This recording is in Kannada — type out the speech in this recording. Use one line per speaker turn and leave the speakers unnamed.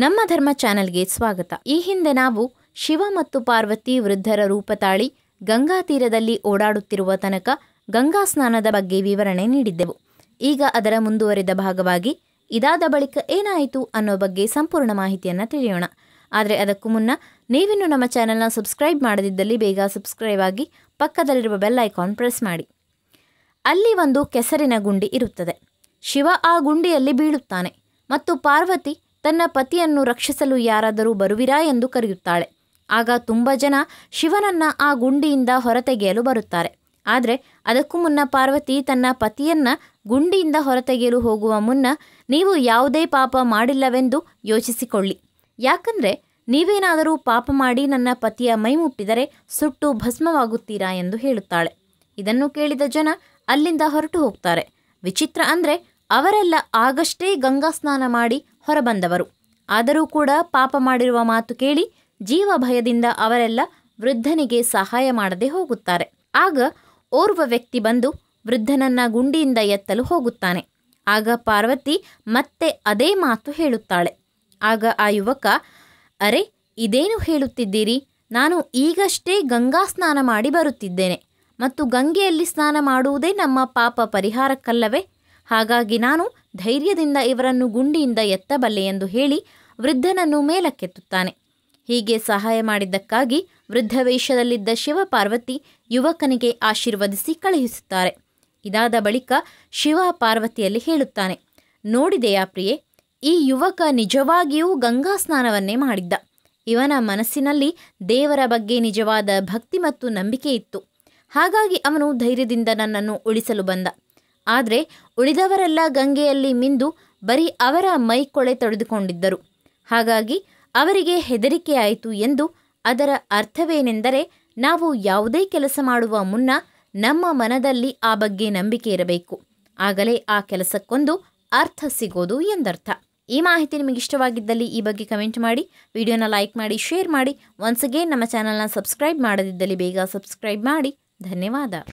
ನಮ್ಮ ಧರ್ಮ ಚಾನೆಲ್ಗೆ ಸ್ವಾಗತ ಈ ಹಿಂದೆ ನಾವು ಶಿವ ಮತ್ತು ಪಾರ್ವತಿ ವೃದ್ಧರ ರೂಪ ತಾಳಿ ಗಂಗಾ ತೀರದಲ್ಲಿ ಓಡಾಡುತ್ತಿರುವ ತನಕ ಗಂಗಾ ಸ್ನಾನದ ಬಗ್ಗೆ ವಿವರಣೆ ನೀಡಿದ್ದೆವು ಈಗ ಅದರ ಮುಂದುವರಿದ ಭಾಗವಾಗಿ ಇದಾದ ಬಳಿಕ ಏನಾಯಿತು ಅನ್ನೋ ಬಗ್ಗೆ ಸಂಪೂರ್ಣ ಮಾಹಿತಿಯನ್ನು ತಿಳಿಯೋಣ ಆದರೆ ಅದಕ್ಕೂ ಮುನ್ನ ನೀವಿನ್ನು ನಮ್ಮ ಚಾನೆಲ್ನ ಸಬ್ಸ್ಕ್ರೈಬ್ ಮಾಡದಿದ್ದಲ್ಲಿ ಬೇಗ ಸಬ್ಸ್ಕ್ರೈಬ್ ಆಗಿ ಪಕ್ಕದಲ್ಲಿರುವ ಬೆಲ್ ಐಕಾನ್ ಪ್ರೆಸ್ ಮಾಡಿ ಅಲ್ಲಿ ಒಂದು ಕೆಸರಿನ ಗುಂಡಿ ಇರುತ್ತದೆ ಶಿವ ಆ ಗುಂಡಿಯಲ್ಲಿ ಬೀಳುತ್ತಾನೆ ಮತ್ತು ಪಾರ್ವತಿ ತನ್ನ ಪತಿಯನ್ನು ರಕ್ಷಿಸಲು ಯಾರಾದರೂ ಬರುವಿರಾ ಎಂದು ಕರೆಯುತ್ತಾಳೆ ಆಗ ತುಂಬ ಜನ ಶಿವನನ್ನ ಆ ಗುಂಡಿಯಿಂದ ಹೊರತೆಗೆಯಲು ಬರುತ್ತಾರೆ ಆದರೆ ಅದಕ್ಕೂ ಮುನ್ನ ಪಾರ್ವತಿ ತನ್ನ ಪತಿಯನ್ನ ಗುಂಡಿಯಿಂದ ಹೊರತೆಗೆಯಲು ಹೋಗುವ ಮುನ್ನ ನೀವು ಯಾವುದೇ ಪಾಪ ಮಾಡಿಲ್ಲವೆಂದು ಯೋಚಿಸಿಕೊಳ್ಳಿ ಯಾಕಂದರೆ ನೀವೇನಾದರೂ ಪಾಪ ಮಾಡಿ ನನ್ನ ಪತಿಯ ಮೈ ಮುಟ್ಟಿದರೆ ಸುಟ್ಟು ಭಸ್ಮವಾಗುತ್ತೀರಾ ಎಂದು ಹೇಳುತ್ತಾಳೆ ಇದನ್ನು ಕೇಳಿದ ಜನ ಅಲ್ಲಿಂದ ಹೊರಟು ಹೋಗ್ತಾರೆ ವಿಚಿತ್ರ ಅಂದರೆ ಅವರೆಲ್ಲ ಆಗಷ್ಟೇ ಗಂಗಾ ಸ್ನಾನ ಮಾಡಿ ಹೊರಬಂದವರು ಆದರೂ ಕೂಡ ಪಾಪ ಮಾಡಿರುವ ಮಾತು ಕೇಳಿ ಜೀವ ಭಯದಿಂದ ಅವರೆಲ್ಲ ವೃದ್ಧನಿಗೆ ಸಹಾಯ ಮಾಡದೆ ಹೋಗುತ್ತಾರೆ ಆಗ ಓರ್ವ ವ್ಯಕ್ತಿ ಬಂದು ವೃದ್ಧನನ್ನ ಗುಂಡಿಯಿಂದ ಎತ್ತಲು ಹೋಗುತ್ತಾನೆ ಆಗ ಪಾರ್ವತಿ ಮತ್ತೆ ಅದೇ ಮಾತು ಹೇಳುತ್ತಾಳೆ ಆಗ ಆ ಯುವಕ ಅರೆ ಇದೇನು ಹೇಳುತ್ತಿದ್ದೀರಿ ನಾನು ಈಗಷ್ಟೇ ಗಂಗಾ ಸ್ನಾನ ಮಾಡಿ ಬರುತ್ತಿದ್ದೇನೆ ಮತ್ತು ಗಂಗೆಯಲ್ಲಿ ಸ್ನಾನ ಮಾಡುವುದೇ ನಮ್ಮ ಪಾಪ ಪರಿಹಾರಕ್ಕಲ್ಲವೇ ಹಾಗಾಗಿ ನಾನು ಧೈರ್ಯದಿಂದ ಇವರನ್ನು ಗುಂಡಿಯಿಂದ ಎತ್ತಬಲ್ಲೆ ಎಂದು ಹೇಳಿ ವೃದ್ಧನನ್ನು ಮೇಲಕ್ಕೆತ್ತುತ್ತಾನೆ ಹೀಗೆ ಸಹಾಯ ಮಾಡಿದ್ದಕ್ಕಾಗಿ ವೃದ್ಧ ವೇಷದಲ್ಲಿದ್ದ ಶಿವಪಾರ್ವತಿ ಯುವಕನಿಗೆ ಆಶೀರ್ವದಿಸಿ ಕಳುಹಿಸುತ್ತಾರೆ ಇದಾದ ಬಳಿಕ ಶಿವ ಪಾರ್ವತಿಯಲ್ಲಿ ಹೇಳುತ್ತಾನೆ ನೋಡಿದೆಯಾ ಪ್ರಿಯೆ ಈ ಯುವಕ ನಿಜವಾಗಿಯೂ ಗಂಗಾ ಸ್ನಾನವನ್ನೇ ಮಾಡಿದ್ದ ಇವನ ಮನಸ್ಸಿನಲ್ಲಿ ದೇವರ ಬಗ್ಗೆ ನಿಜವಾದ ಭಕ್ತಿ ಮತ್ತು ನಂಬಿಕೆ ಇತ್ತು ಹಾಗಾಗಿ ಅವನು ಧೈರ್ಯದಿಂದ ನನ್ನನ್ನು ಉಳಿಸಲು ಬಂದ ಆದರೆ ಉಳಿದವರೆಲ್ಲ ಗಂಗೆಯಲ್ಲಿ ಮಿಂದು ಬರೀ ಅವರ ಮೈಕೊಳೆ ತೊಳೆದುಕೊಂಡಿದ್ದರು ಹಾಗಾಗಿ ಅವರಿಗೆ ಹೆದರಿಕೆಯಾಯಿತು ಎಂದು ಅದರ ಅರ್ಥವೇನೆಂದರೆ ನಾವು ಯಾವುದೇ ಕೆಲಸ ಮಾಡುವ ಮುನ್ನ ನಮ್ಮ ಮನದಲ್ಲಿ ಆ ಬಗ್ಗೆ ನಂಬಿಕೆ ಇರಬೇಕು ಆಗಲೇ ಆ ಕೆಲಸಕ್ಕೊಂದು ಅರ್ಥ ಸಿಗೋದು ಎಂದರ್ಥ ಈ ಮಾಹಿತಿ ನಿಮಗೆ ಇಷ್ಟವಾಗಿದ್ದಲ್ಲಿ ಈ ಬಗ್ಗೆ ಕಮೆಂಟ್ ಮಾಡಿ ವಿಡಿಯೋನ ಲೈಕ್ ಮಾಡಿ ಶೇರ್ ಮಾಡಿ ಒನ್ಸ್ ಅಗೇನ್ ನಮ್ಮ ಚಾನಲ್ನ ಸಬ್ಸ್ಕ್ರೈಬ್ ಮಾಡದಿದ್ದಲ್ಲಿ ಬೇಗ ಸಬ್ಸ್ಕ್ರೈಬ್ ಮಾಡಿ ಧನ್ಯವಾದ